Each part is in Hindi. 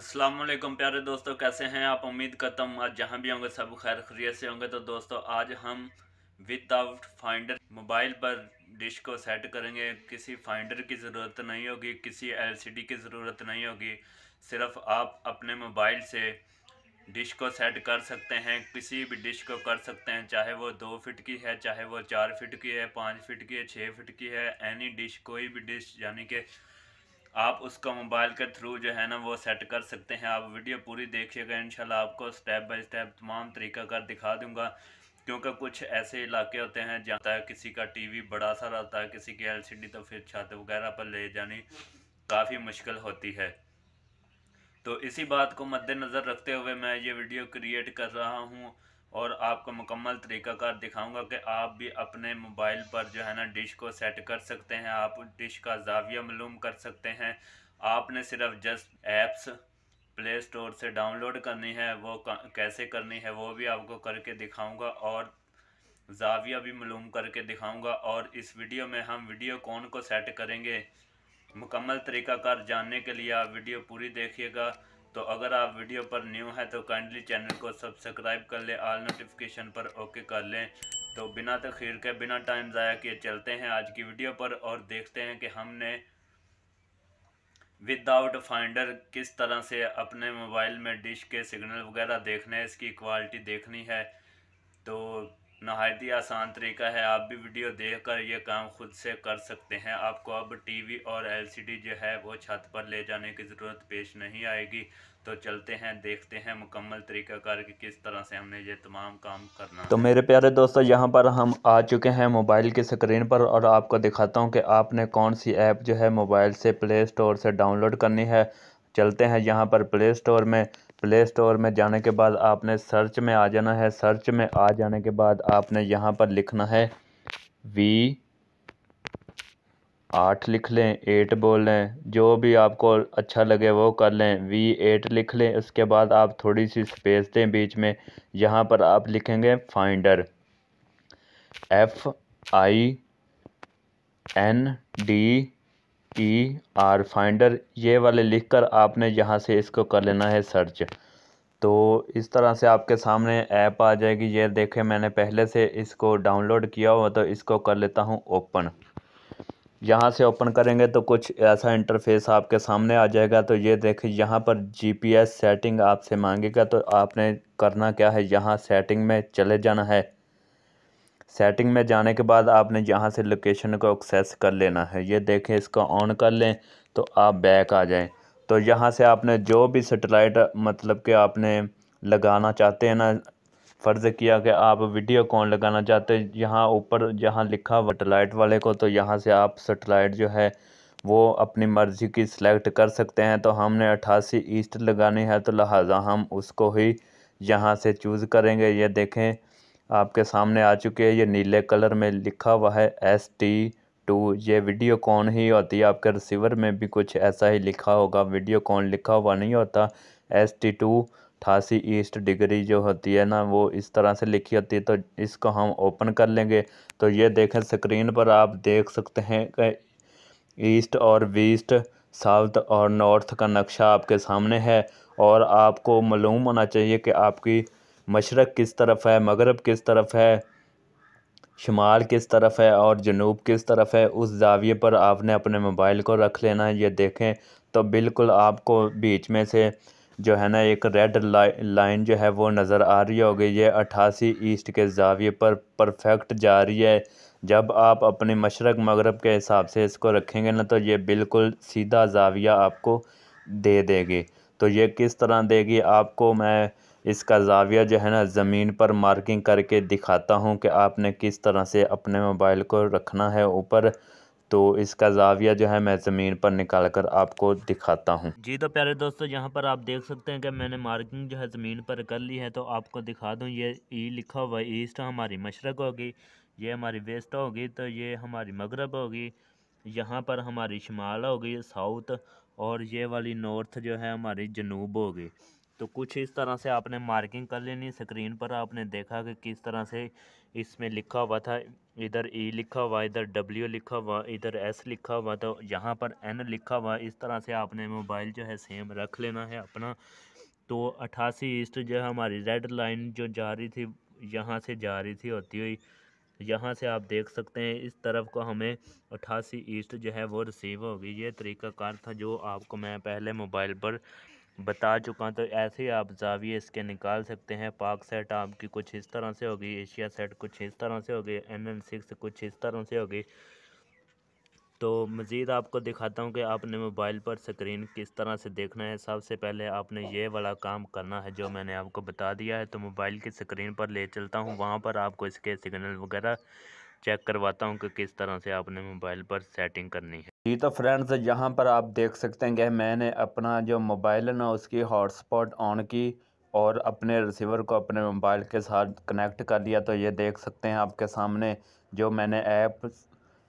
असलम प्यारे दोस्तों कैसे हैं आप उम्मीद करता हूँ आज जहाँ भी होंगे सब खैर खरीत से होंगे तो दोस्तों आज हम विदाउट फाइंडर मोबाइल पर डिश को सेट करेंगे किसी फाइंडर की ज़रूरत नहीं होगी किसी एलसीडी की ज़रूरत नहीं होगी सिर्फ आप अपने मोबाइल से डिश को सेट कर सकते हैं किसी भी डिश को कर सकते हैं चाहे वो दो फिट की है चाहे वो चार फिट की है पाँच फिट की है छः फिट की है एनी डिश कोई भी डिश यानी कि आप उसको मोबाइल के थ्रू जो है ना वो सेट कर सकते हैं आप वीडियो पूरी देखिएगा इन आपको स्टेप बाई स्टेप तमाम तरीका कर दिखा दूँगा क्योंकि कुछ ऐसे इलाके होते हैं जहाँ तक किसी का टीवी बड़ा सा रहता है किसी की एलसीडी तो फिर छत वगैरह पर ले जानी काफ़ी मुश्किल होती है तो इसी बात को मद्देनज़र रखते हुए मैं ये वीडियो क्रिएट कर रहा हूँ और आपको मुकम्मल तरीक़ाकार दिखाऊंगा कि आप भी अपने मोबाइल पर जो है ना डिश को सेट कर सकते हैं आप डिश का जाविया मालूम कर सकते हैं आपने सिर्फ जस्ट ऐप्स प्ले स्टोर से डाउनलोड करनी है वो कैसे करनी है वो भी आपको करके दिखाऊंगा और जाविया भी मालूम करके दिखाऊंगा और इस वीडियो में हम वीडियो कौन को सेट करेंगे मुकम्मल तरीक़ाकार जानने के लिए आप वीडियो पूरी देखिएगा तो अगर आप वीडियो पर न्यू हैं तो काइंडली चैनल को सब्सक्राइब कर लें ऑल नोटिफिकेशन पर ओके कर लें तो बिना तखीर तो के बिना टाइम ज़ाया किए चलते हैं आज की वीडियो पर और देखते हैं कि हमने विदाउट फाइंडर किस तरह से अपने मोबाइल में डिश के सिग्नल वगैरह देखने इसकी क्वालिटी देखनी है तो नहायत ही आसान तरीका है आप भी वीडियो देख कर ये काम खुद से कर सकते हैं आपको अब टीवी और एलसीडी जो है वो छत पर ले जाने की ज़रूरत पेश नहीं आएगी तो चलते हैं देखते हैं मुकम्मल तरीकाकार कि किस तरह से हमने ये तमाम काम करना तो मेरे प्यारे दोस्तों यहाँ पर हम आ चुके हैं मोबाइल की स्क्रीन पर और आपको दिखाता हूँ कि आपने कौन सी ऐप जो है मोबाइल से प्ले स्टोर से डाउनलोड करनी है चलते हैं यहाँ पर प्ले स्टोर में प्ले स्टोर में जाने के बाद आपने सर्च में आ जाना है सर्च में आ जाने के बाद आपने यहाँ पर लिखना है वी आठ लिख लें एट बोल लें जो भी आपको अच्छा लगे वो कर लें वी एट लिख लें उसके बाद आप थोड़ी सी स्पेस दें बीच में यहाँ पर आप लिखेंगे finder F I N D P R finder ये वाले लिख कर आपने यहाँ से इसको कर लेना है सर्च तो इस तरह से आपके सामने ऐप आ जाएगी ये देखें मैंने पहले से इसको डाउनलोड किया हुआ तो इसको कर लेता हूँ ओपन यहाँ से ओपन करेंगे तो कुछ ऐसा इंटरफेस आपके सामने आ जाएगा तो ये देखें यहाँ पर जीपीएस सेटिंग आपसे मांगेगा तो आपने करना क्या है यहाँ सेटिंग में चले जाना है सेटिंग में जाने के बाद आपने यहाँ से लोकेशन को एक्सेस कर लेना है ये देखें इसको ऑन कर लें तो आप बैक आ जाएं तो यहाँ से आपने जो भी सेटेलाइट मतलब कि आपने लगाना चाहते हैं ना फ़र्ज़ किया कि आप वीडियो कौन लगाना चाहते हैं यहाँ ऊपर जहाँ लिखा सेटेलाइट वाले को तो यहाँ से आप सेटेलाइट जो है वो अपनी मर्ज़ी की सिलेक्ट कर सकते हैं तो हमने अट्ठासी ईस्ट लगानी है तो लिहाजा हम उसको ही यहाँ से चूज़ करेंगे ये देखें आपके सामने आ चुके हैं ये नीले कलर में लिखा हुआ है एस टी टू ये वीडियो कॉन ही होती है आपके रिसीवर में भी कुछ ऐसा ही लिखा होगा वीडियो कॉन लिखा हुआ नहीं होता एस टी टू अठासी ईस्ट डिग्री जो होती है ना वो इस तरह से लिखी होती है तो इसको हम ओपन कर लेंगे तो ये देखें स्क्रीन पर आप देख सकते हैं कि ईस्ट और वीस्ट साउथ और नॉर्थ का नक्शा आपके सामने है और आपको मालूम होना चाहिए कि आपकी मशरक़ किस तरफ है मगरब किस तरफ है शुमाल किस तरफ है और जनूब किस तरफ है उस जाविये पर आपने अपने मोबाइल को रख लेना है ये देखें तो बिल्कुल आपको बीच में से जो है ना एक रेड लाइन जो है वो नज़र आ रही होगी ये अट्ठासी ईस्ट के जाविये पर परफेक्ट जा रही है जब आप अपने मशरक मगरब के हिसाब से इसको रखेंगे ना तो ये बिल्कुल सीधा जाविया आपको दे देगी तो ये किस तरह देगी आपको मैं इसका जाविया जो है ना ज़मीन पर मार्किंग करके दिखाता हूँ कि आपने किस तरह से अपने मोबाइल को रखना है ऊपर तो इसका जाविया जो है मैं ज़मीन पर निकाल कर आपको दिखाता हूँ जी तो प्यारे दोस्तों यहाँ पर आप देख सकते हैं कि मैंने मार्किंग जो है ज़मीन पर कर ली है तो आपको दिखा दूँ ये ई लिखा हुआ ईस्ट हमारी मशरक होगी ये हमारी वेस्ट होगी तो ये हमारी मगरब होगी यहाँ पर हमारी शुमाल होगी साउथ और ये वाली नॉर्थ जो है हमारी जनूब होगी तो कुछ इस तरह से आपने मार्किंग कर लेनी स्क्रीन पर आपने देखा कि किस तरह से इसमें लिखा हुआ था इधर ई e लिखा हुआ इधर डब्ल्यू लिखा हुआ इधर एस लिखा हुआ तो यहाँ पर एन लिखा हुआ इस तरह से आपने मोबाइल जो है सेम रख लेना है अपना तो अट्ठासी ईस्ट जो है हमारी रेड लाइन जो जा रही थी यहाँ से जा रही थी होती हुई यहाँ से आप देख सकते हैं इस तरफ को हमें अट्ठासी ईस्ट जो है वो रिसीव होगी ये तरीका कार था जो आपको मैं पहले मोबाइल पर बता चुका तो ऐसे ही आप जाविए इसके निकाल सकते हैं पाक सेट आपकी कुछ इस तरह से होगी एशिया सेट कुछ इस तरह से होगी एन एन सिक्स कुछ इस तरह से होगी तो मज़ीद आपको दिखाता हूँ कि आपने मोबाइल पर स्क्रीन किस तरह से देखना है सबसे पहले आपने ये वाला काम करना है जो मैंने आपको बता दिया है तो मोबाइल की स्क्रीन पर ले चलता हूँ वहाँ पर आपको इसके सिग्नल वगैरह चेक करवाता हूँ कि किस तरह से आपने मोबाइल पर सेटिंग करनी है जी तो फ्रेंड्स यहाँ पर आप देख सकते हैं कि मैंने अपना जो मोबाइल है ना उसकी हॉटस्पॉट ऑन की और अपने रिसीवर को अपने मोबाइल के साथ कनेक्ट कर लिया तो ये देख सकते हैं आपके सामने जो मैंने ऐप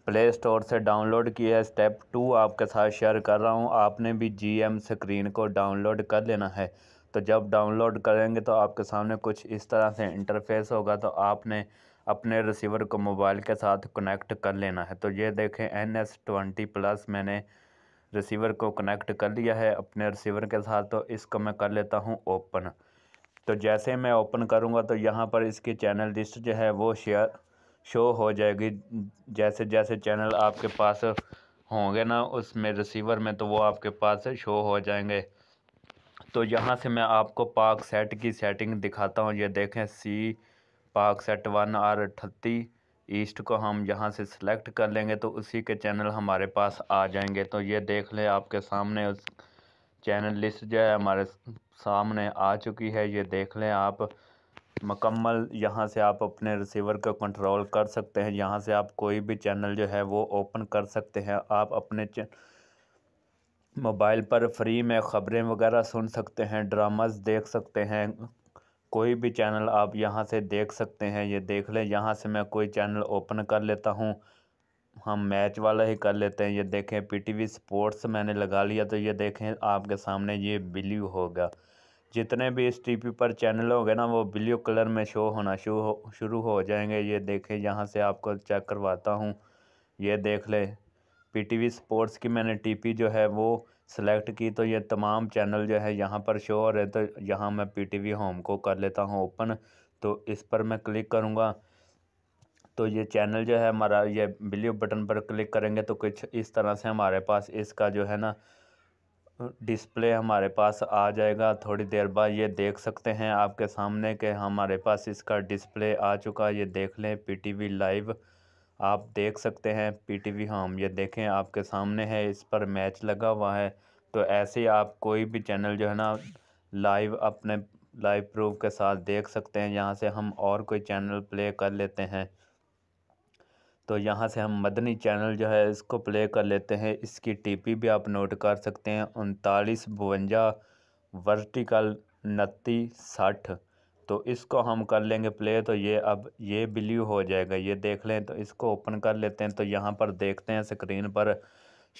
प्ले स्टोर से डाउनलोड किया है स्टेप टू आपके साथ शेयर कर रहा हूँ आपने भी जी एम स्क्रीन को डाउनलोड कर लेना है तो जब डाउनलोड करेंगे तो आपके सामने कुछ इस तरह से इंटरफेस होगा तो आपने अपने रिसीवर को मोबाइल के साथ कनेक्ट कर लेना है तो ये देखें एन एस ट्वेंटी प्लस मैंने रिसीवर को कनेक्ट कर लिया है अपने रिसीवर के साथ तो इसको मैं कर लेता हूँ ओपन तो जैसे मैं ओपन करूँगा तो यहाँ पर इसकी चैनल लिस्ट जो है वो शेयर शो हो जाएगी जैसे जैसे चैनल आपके पास होंगे ना उसमें रिसीवर में तो वो आपके पास शो हो जाएंगे तो यहाँ से मैं आपको पाक सेट की सेटिंग दिखाता हूँ ये देखें सी पाक सेट वन आर अठत्ती ईस्ट को हम यहाँ से सिलेक्ट कर लेंगे तो उसी के चैनल हमारे पास आ जाएंगे तो ये देख लें आपके सामने उस चैनल लिस्ट जो है हमारे सामने आ चुकी है ये देख लें आप मकम्मल यहाँ से आप अपने रिसीवर को कंट्रोल कर सकते हैं यहाँ से आप कोई भी चैनल जो है वो ओपन कर सकते हैं आप अपने मोबाइल पर फ्री में ख़बरें वगैरह सुन सकते हैं ड्रामास देख सकते हैं कोई भी चैनल आप यहाँ से देख सकते हैं ये देख लें यहाँ से मैं कोई चैनल ओपन कर लेता हूँ हम मैच वाला ही कर लेते हैं ये देखें पीटीवी स्पोर्ट्स मैंने लगा लिया तो ये देखें आपके सामने ये ब्ल्यू होगा जितने भी इस टी पर चैनल होंगे ना वो ब्ल्यू कलर में शो होना शुरू हो शुरू हो जाएंगे ये देखें यहाँ से आपको चेक करवाता हूँ ये देख लें पीटीवी स्पोर्ट्स की मैंने टीपी जो है वो सेलेक्ट की तो ये तमाम चैनल जो है यहाँ पर शो हो रहे तो यहाँ मैं पी टी वी होम को कर लेता हूँ ओपन तो इस पर मैं क्लिक करूँगा तो ये चैनल जो है हमारा ये ब्ल्यू बटन पर क्लिक करेंगे तो कुछ इस तरह से हमारे पास इसका जो है ना डिस्प्ले हमारे पास आ जाएगा थोड़ी देर बाद ये देख सकते हैं आपके सामने के हमारे पास इसका डिस्प्ले आ चुका ये देख लें वी लाइव आप देख सकते हैं पीटीवी हम ये देखें आपके सामने है इस पर मैच लगा हुआ है तो ऐसे ही आप कोई भी चैनल जो है ना लाइव अपने लाइव प्रूफ के साथ देख सकते हैं यहाँ से हम और कोई चैनल प्ले कर लेते हैं तो यहाँ से हम मदनी चैनल जो है इसको प्ले कर लेते हैं इसकी टीपी भी आप नोट कर सकते हैं उनतालीस बवंजा वर्टिकल उनतीस साठ तो इसको हम कर लेंगे प्ले तो ये अब ये ब्ल्यू हो जाएगा ये देख लें तो इसको ओपन कर लेते हैं तो यहाँ पर देखते हैं स्क्रीन पर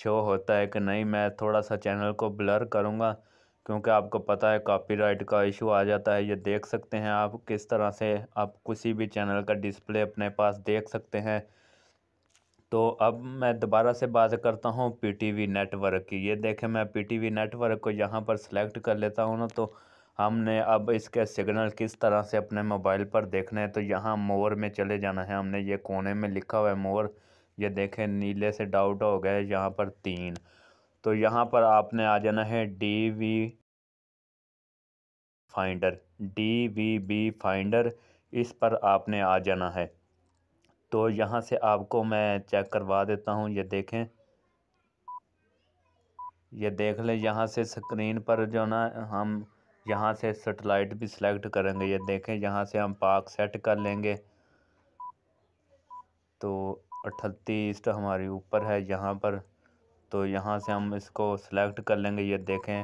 शो होता है कि नहीं मैं थोड़ा सा चैनल को ब्लर करूँगा क्योंकि आपको पता है कॉपीराइट का इशू आ जाता है ये देख सकते हैं आप किस तरह से आप किसी भी चैनल का डिस्प्ले अपने पास देख सकते हैं तो अब मैं दोबारा से बात करता हूँ पीटीवी नेटवर्क की ये देखें मैं पीटीवी नेटवर्क को यहाँ पर सेलेक्ट कर लेता हूँ ना तो हमने अब इसके सिग्नल किस तरह से अपने मोबाइल पर देखना है तो यहाँ मोर में चले जाना है हमने ये कोने में लिखा हुआ है मोर ये देखें नीले से डाउट हो गए यहाँ पर तीन तो यहाँ पर आपने आ जाना है D V finder D V B finder इस पर आपने आ जाना है तो यहाँ से आपको मैं चेक करवा देता हूँ ये देखें ये देख लें यहाँ से स्क्रीन पर जो ना हम यहाँ से सेटेलाइट भी सिलेक्ट करेंगे ये देखें यहाँ से हम पार्क सेट कर लेंगे तो अठतीस ईस्ट हमारी ऊपर है यहाँ पर तो यहाँ से हम इसको सिलेक्ट कर लेंगे ये देखें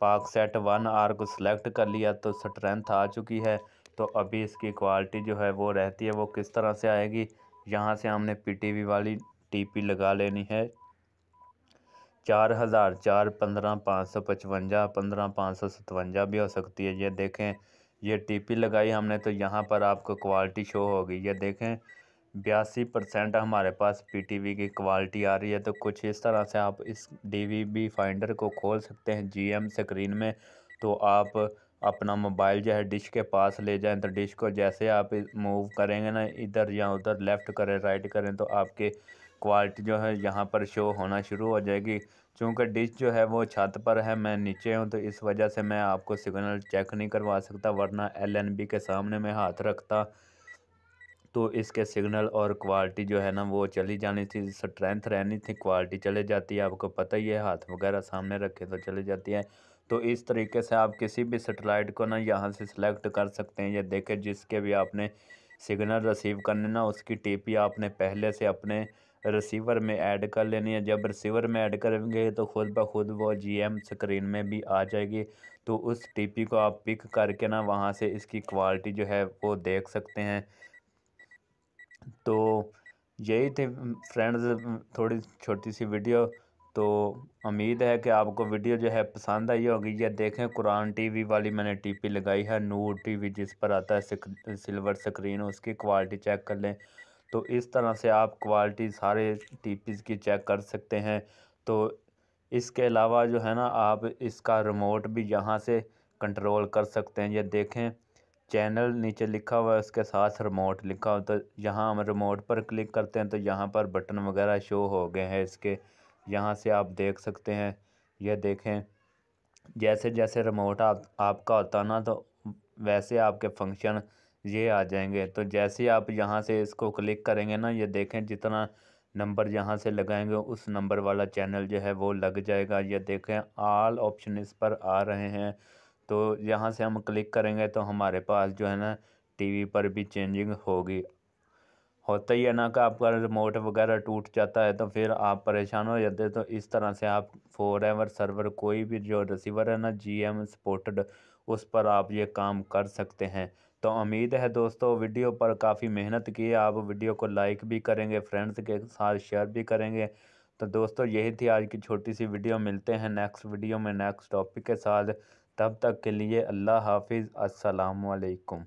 पार्क सेट वन आर को सिलेक्ट कर लिया तो स्ट्रेंथ आ चुकी है तो अभी इसकी क्वालिटी जो है वो रहती है वो किस तरह से आएगी यहाँ से हमने पीटीवी वाली टीपी लगा लेनी है चार हज़ार चार पंद्रह पाँच सौ पचवंजा पंद्रह पाँच सौ सतवंजा भी हो सकती है ये देखें ये टीपी लगाई हमने तो यहाँ पर आपको क्वालिटी शो होगी ये देखें बयासी परसेंट हमारे पास पीटीवी की क्वालिटी आ रही है तो कुछ इस तरह से आप इस डीवीबी फाइंडर को खोल सकते हैं जीएम स्क्रीन में तो आप अपना मोबाइल जो है डिश के पास ले जाएं तो डिश को जैसे आप मूव करेंगे ना इधर या उधर लेफ़्ट करें राइट करें तो आपके क्वालिटी जो है यहाँ पर शो होना शुरू हो जाएगी चूँकि डिश जो है वो छत पर है मैं नीचे हूँ तो इस वजह से मैं आपको सिग्नल चेक नहीं करवा सकता वरना एल के सामने मैं हाथ रखता तो इसके सिग्नल और क्वालिटी जो है ना वो चली जानी थी स्ट्रेंथ रहनी थी क्वालिटी चले जाती है आपको पता ही है हाथ वगैरह सामने रखे तो चली जाती है तो इस तरीके से आप किसी भी सेटेलाइट को ना यहाँ से सिलेक्ट कर सकते हैं या देखें जिसके भी आपने सिग्नल रिसीव करने ना उसकी टीपी आपने पहले से अपने रिसीवर में ऐड कर लेनी है जब रिसीवर में ऐड करेंगे तो खुद ब खुद वो जीएम स्क्रीन में भी आ जाएगी तो उस टीपी को आप पिक करके ना वहाँ से इसकी क्वालिटी जो है वो देख सकते हैं तो यही थे फ्रेंड्स थोड़ी छोटी सी वीडियो तो उम्मीद है कि आपको वीडियो जो है पसंद आई होगी या देखें कुरान टीवी वाली मैंने टीपी लगाई है नूर टीवी जिस पर आता है सिल्वर स्क्रीन उसकी क्वालिटी चेक कर लें तो इस तरह से आप क्वालिटी सारे टी की चेक कर सकते हैं तो इसके अलावा जो है ना आप इसका रिमोट भी यहाँ से कंट्रोल कर सकते हैं ये देखें चैनल नीचे लिखा हुआ है उसके साथ रिमोट लिखा हुआ तो यहाँ हम रिमोट पर क्लिक करते हैं तो यहाँ पर बटन वगैरह शो हो गए हैं इसके यहाँ से आप देख सकते हैं यह देखें जैसे जैसे रिमोट आप आपका होता ना तो वैसे आपके फंक्शन ये आ जाएंगे तो जैसे आप यहाँ से इसको क्लिक करेंगे ना ये देखें जितना नंबर यहाँ से लगाएंगे उस नंबर वाला चैनल जो है वो लग जाएगा ये देखें आल ऑप्शन इस पर आ रहे हैं तो यहाँ से हम क्लिक करेंगे तो हमारे पास जो है ना टीवी पर भी चेंजिंग होगी होता ही है ना कि आपका रिमोट वगैरह टूट जाता है तो फिर आप परेशान हो जाते तो इस तरह से आप फोर एवर सर्वर कोई भी जो रिसीवर है ना जी एम सपोर्टेड उस पर आप ये काम कर सकते हैं तो उम्मीद है दोस्तों वीडियो पर काफ़ी मेहनत की आप वीडियो को लाइक भी करेंगे फ्रेंड्स के साथ शेयर भी करेंगे तो दोस्तों यही थी आज की छोटी सी वीडियो मिलते हैं नेक्स्ट वीडियो में नेक्स्ट टॉपिक के साथ तब तक के लिए अल्लाह हाफिज़ असलकम